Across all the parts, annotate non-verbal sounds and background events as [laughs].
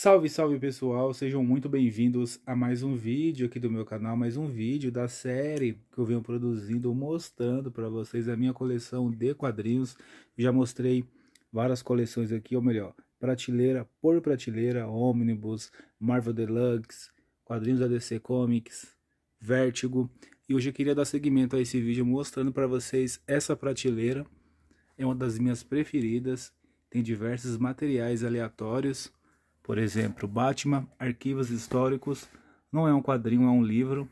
Salve, salve pessoal, sejam muito bem-vindos a mais um vídeo aqui do meu canal, mais um vídeo da série que eu venho produzindo, mostrando para vocês a minha coleção de quadrinhos. Já mostrei várias coleções aqui, ou melhor, prateleira por prateleira, Omnibus, Marvel Deluxe, quadrinhos da DC Comics, Vertigo. E hoje eu queria dar seguimento a esse vídeo mostrando para vocês essa prateleira, é uma das minhas preferidas, tem diversos materiais aleatórios por exemplo, Batman, Arquivos Históricos, não é um quadrinho, é um livro.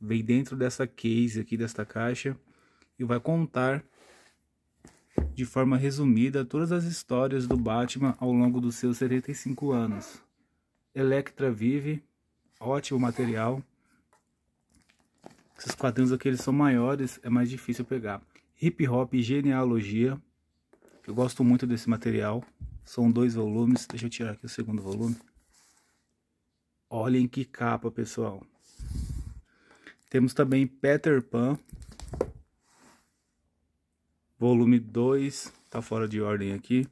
Vem dentro dessa case aqui, desta caixa, e vai contar de forma resumida todas as histórias do Batman ao longo dos seus 75 anos. Electra vive, ótimo material. Esses quadrinhos aqui eles são maiores, é mais difícil pegar. Hip Hop Genealogia, eu gosto muito desse material. São dois volumes. Deixa eu tirar aqui o segundo volume. Olhem que capa, pessoal. Temos também Peter Pan. Volume 2. Tá fora de ordem aqui.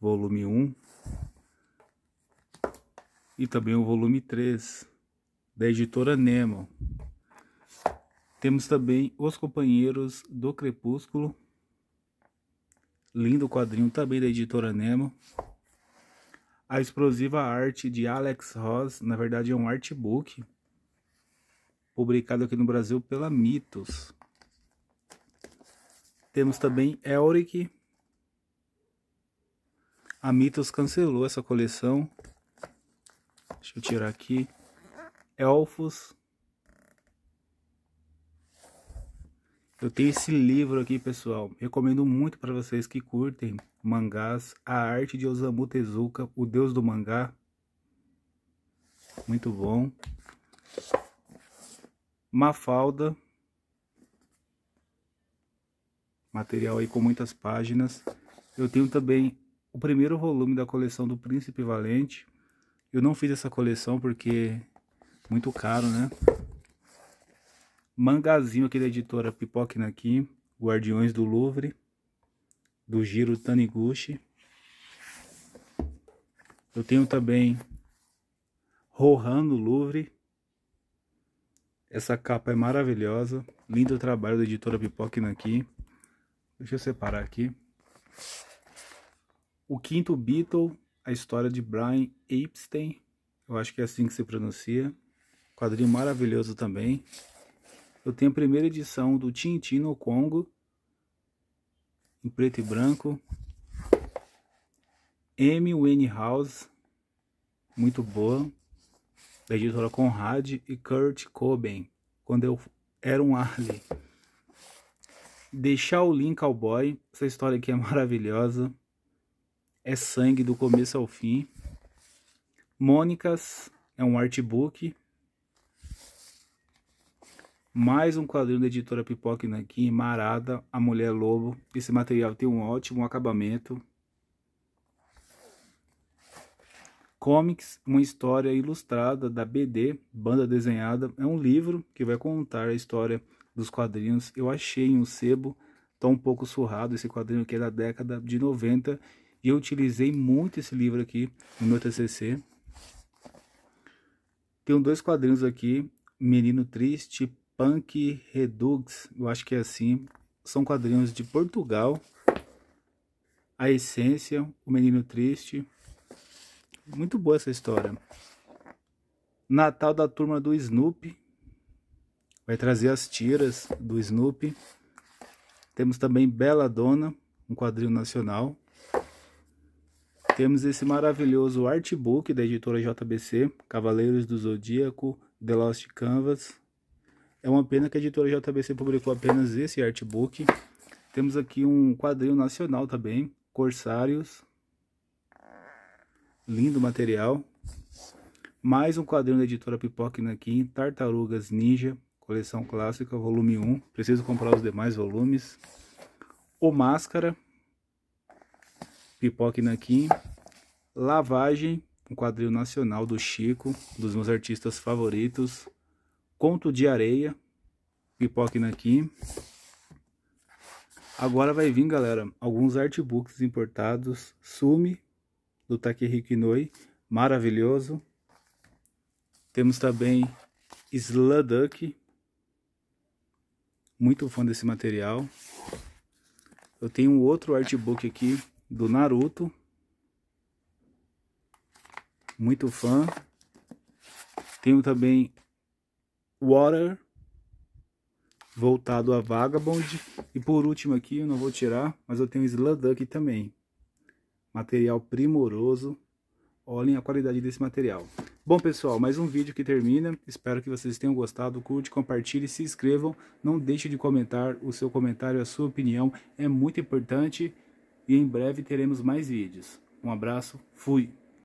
Volume 1. Um. E também o volume 3. Da editora Nemo. Temos também Os Companheiros do Crepúsculo. Lindo quadrinho também da editora Nemo. A explosiva arte de Alex Ross, na verdade é um artbook publicado aqui no Brasil pela Mitos. Temos também Elric. A Mitos cancelou essa coleção. Deixa eu tirar aqui. Elfos. Eu tenho esse livro aqui, pessoal. Recomendo muito para vocês que curtem mangás. A Arte de Osamu Tezuka, O Deus do Mangá. Muito bom. Mafalda. Material aí com muitas páginas. Eu tenho também o primeiro volume da coleção do Príncipe Valente. Eu não fiz essa coleção porque é muito caro, né? Mangazinho, aqui da editora Pipoquina aqui. Guardiões do Louvre. Do Giro Taniguchi. Eu tenho também Rohan do Louvre. Essa capa é maravilhosa. Lindo trabalho da editora Pipoquina aqui. Deixa eu separar aqui. O quinto Beatle, a história de Brian Epstein. Eu acho que é assim que se pronuncia. Quadrinho maravilhoso também. Eu tenho a primeira edição do Tintin no Congo, em preto e branco. M. Wayne House, muito boa, da editora Conrad e Kurt Cobain, quando eu era um ali. [laughs] Deixar o Link Cowboy, essa história aqui é maravilhosa. É sangue do começo ao fim. Mônicas, é um artbook mais um quadrinho da editora Pipoca aqui, né, Marada, A Mulher Lobo. Esse material tem um ótimo acabamento. Comics, uma história ilustrada da BD, Banda Desenhada. É um livro que vai contar a história dos quadrinhos. Eu achei em um sebo, tão um pouco surrado esse quadrinho aqui é da década de 90. E eu utilizei muito esse livro aqui no meu TCC. Tenho dois quadrinhos aqui, Menino Triste, Punk Redux, eu acho que é assim. São quadrinhos de Portugal. A Essência, O Menino Triste. Muito boa essa história. Natal da turma do Snoopy. Vai trazer as tiras do Snoopy. Temos também Bela Dona, um quadrinho nacional. Temos esse maravilhoso artbook da editora JBC, Cavaleiros do Zodíaco, The Lost Canvas, é uma pena que a editora JBC publicou apenas esse artbook. Temos aqui um quadrinho nacional também, Corsários. Lindo material. Mais um quadrinho da editora Pipoca aqui, Tartarugas Ninja, coleção clássica, volume 1. Preciso comprar os demais volumes. O Máscara, Pipoca Nanquim, Lavagem, um quadril nacional do Chico, dos meus artistas favoritos conto de areia, pipoquem aqui. Agora vai vir, galera, alguns artbooks importados, Sumi, do Takehiko Inoue, maravilhoso. Temos também Sladuck, muito fã desse material. Eu tenho um outro artbook aqui do Naruto, muito fã. Tenho também Water, voltado a Vagabond. E por último aqui, eu não vou tirar, mas eu tenho Sladuck também. Material primoroso. Olhem a qualidade desse material. Bom, pessoal, mais um vídeo que termina. Espero que vocês tenham gostado. Curte, compartilhe, se inscrevam. Não deixe de comentar o seu comentário, a sua opinião. É muito importante. E em breve teremos mais vídeos. Um abraço. Fui.